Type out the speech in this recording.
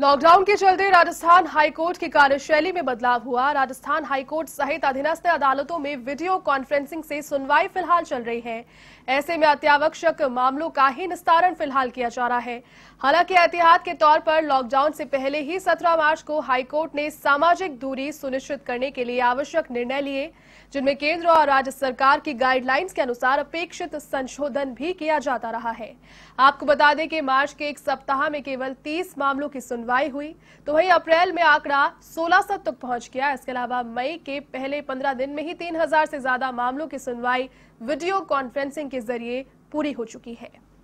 lockdown के चलते Rajasthan high court की कार्यशैली में बदलाव हुआ राजस्थान हाईकोर्ट सहित अधीनस्थ अदालतों में वीडियो कॉन्फ्रेंसिंग से सुनवाई फिलहाल चल रही है ऐसे में अत्यावश्यक मामलों का ही निस्तारण फिलहाल किया जा रहा है हालांकि एहतियात के तौर पर लॉकडाउन से पहले ही 17 मार्च को हाईकोर्ट ने सामाजिक दूरी सुनिश्चित करने के लिए आवश्यक निर्णय लिए जिनमें केंद्र और राज्य सरकार की गाइडलाइंस के अनुसार अपेक्षित संशोधन भी किया जाता रहा है आपको बता दें कि मार्च के एक सप्ताह में केवल तीस मामलों की सुनवाई सुनवाई हुई तो वही अप्रैल में आंकड़ा 1600 तक पहुंच गया इसके अलावा मई के पहले 15 दिन में ही 3000 से ज्यादा मामलों की सुनवाई वीडियो कॉन्फ्रेंसिंग के जरिए पूरी हो चुकी है